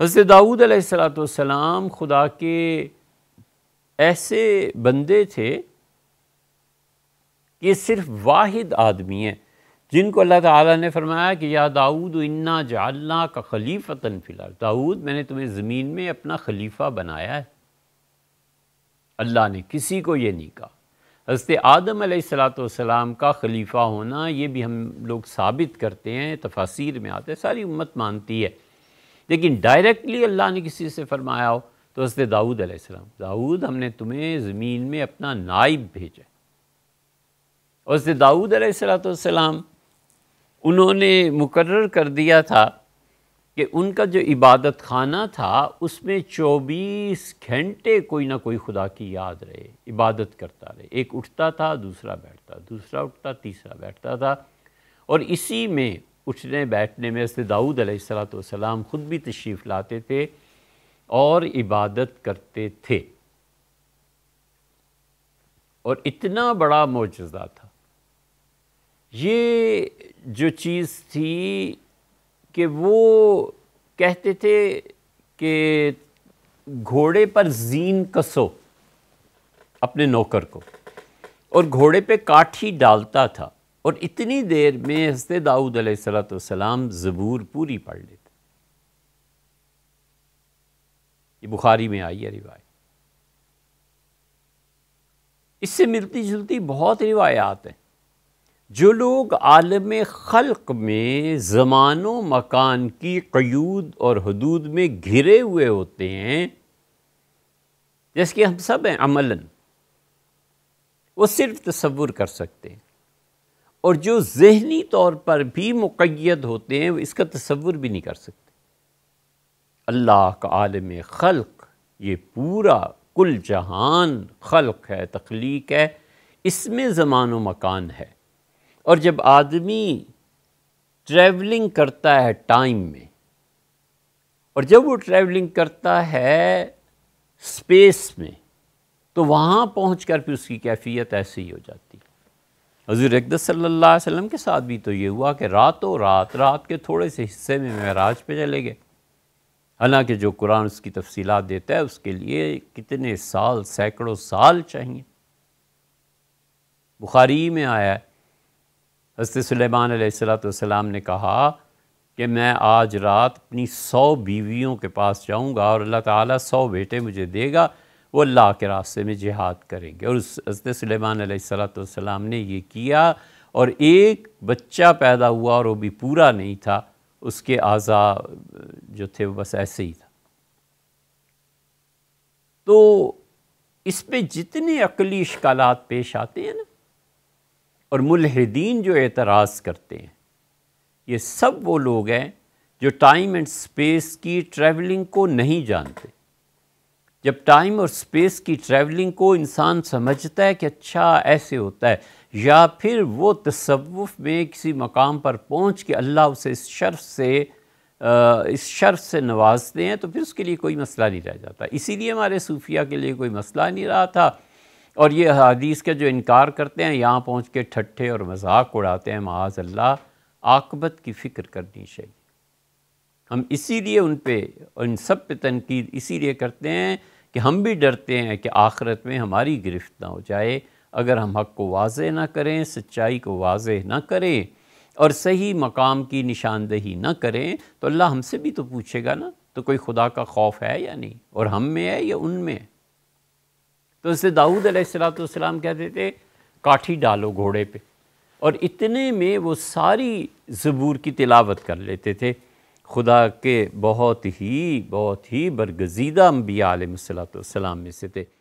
हज़रत दाऊद सलाम खुदा के ऐसे बंदे थे कि सिर्फ वाहिद आदमी हैं जिनको अल्लाह ताला ने फरमाया कि या दाऊद इन्ना जालना का खलीफा फ़िलहाल दाऊद मैंने तुम्हें ज़मीन में अपना खलीफ़ा बनाया है अल्लाह ने किसी को ये नहीं कहा हज़रत आदम सलाम का खलीफ़ा होना ये भी हम लोग साबित करते हैं तफासिर में आते हैं सारी उम्मत मानती है लेकिन डायरेक्टली अल्लाह ने किसी से फरमाया हो तो हसते दाऊद अलैहिस्सलाम दाऊद हमने तुम्हें ज़मीन में अपना नाइब भेजा है दाऊद अलैहिस्सलाम उन्होंने मुकर्र कर दिया था कि उनका जो इबादत खाना था उसमें 24 घंटे कोई ना कोई खुदा की याद रहे इबादत करता रहे एक उठता था दूसरा बैठता दूसरा उठता तीसरा बैठता था और इसी में उठने बैठने में हजरत दाऊद सलाम ख़ुद भी तशरीफ़ लाते थे और इबादत करते थे और इतना बड़ा मोजा था ये जो चीज़ थी कि वो कहते थे कि घोड़े पर जीन कसो अपने नौकर को और घोड़े पे काठी डालता था और इतनी देर में हंसते दाऊद सलाम ज़बूर पूरी पढ़ लेते ये बुखारी में आई है रिवायत इससे मिलती जुलती बहुत रिवायात हैं जो लोग आलम खल्क में ज़मानो मकान की क्यूद और हदूद में घिरे हुए होते हैं जैसे कि हम सब हैं अमलन वो सिर्फ तस्वुर कर सकते हैं और जो जहनी तौर पर भी मुकैद होते हैं वो इसका तस्वुर भी नहीं कर सकते अल्लाह का आलम ख़ल्क ये पूरा कुल जहान ख़ल्क है तख्लीक है इसमें ज़मान व मकान है और जब आदमी ट्रैवलिंग करता है टाइम में और जब वो ट्रैवलिंग करता है स्पेस में तो वहाँ पहुँच कर फिर उसकी कैफियत ऐसी ही हो जाती हजूर अकदस सल्ला वसम के साथ भी तो ये हुआ कि रातों रात रात के थोड़े से हिस्से में महराज पे चले गए हालांकि जो कुरान उसकी तफसीत देता है उसके लिए कितने साल सैकड़ों साल चाहिए बुखारी में आया है हजरत सलेमान सलाम ने कहा कि मैं आज रात अपनी सौ बीवियों के पास जाऊँगा और अल्लाह तौ सौ बेटे मुझे देगा वो अल्लाह के रास्ते में जिहाद करेंगे और उस हजरत सलेमान सलाम ने यह किया और एक बच्चा पैदा हुआ और वो भी पूरा नहीं था उसके आज़ा जो थे वो बस ऐसे ही था तो इस पर जितने अकली इश्काल पेश आते हैं ना और मुलहदीन जो एतराज़ करते हैं ये सब वो लोग हैं जो टाइम एंड स्पेस की ट्रैवलिंग को नहीं जानते जब टाइम और स्पेस की ट्रैवलिंग को इंसान समझता है कि अच्छा ऐसे होता है या फिर वो तसवुफ़ में किसी मकाम पर पहुँच के अल्लाह उसे इस शर्फ से इस शर्फ से नवाजते हैं तो फिर उसके लिए कोई मसला नहीं रह जाता इसीलिए हमारे सूफिया के लिए कोई मसला नहीं रहा था और ये हदीस का जो इनकार करते हैं यहाँ पहुँच के ठट्ठे और मजाक उड़ाते हैं माज अल्लाह आकबत की फ़िक्र करनी चाहिए हम इसीलिए उन पे उन सब पे तनकीद इसीलिए करते हैं कि हम भी डरते हैं कि आखिरत में हमारी गिरफ्त ना हो जाए अगर हम हक़ को वाज ना करें सच्चाई को वाज ना करें और सही मकाम की निशानदही ना करें तो अल्लाह हमसे भी तो पूछेगा ना तो कोई खुदा का खौफ है या नहीं और हम में है या उनमें है तो इससे दाऊद अलैहिस्सलाम कहते थे काठी डालो घोड़े पे और इतने में वो सारी ज़बूर की तिलावत कर लेते थे खुदा के बहुत ही बहुत ही बरगजीदा अम्बिया आलम सलाम में से थे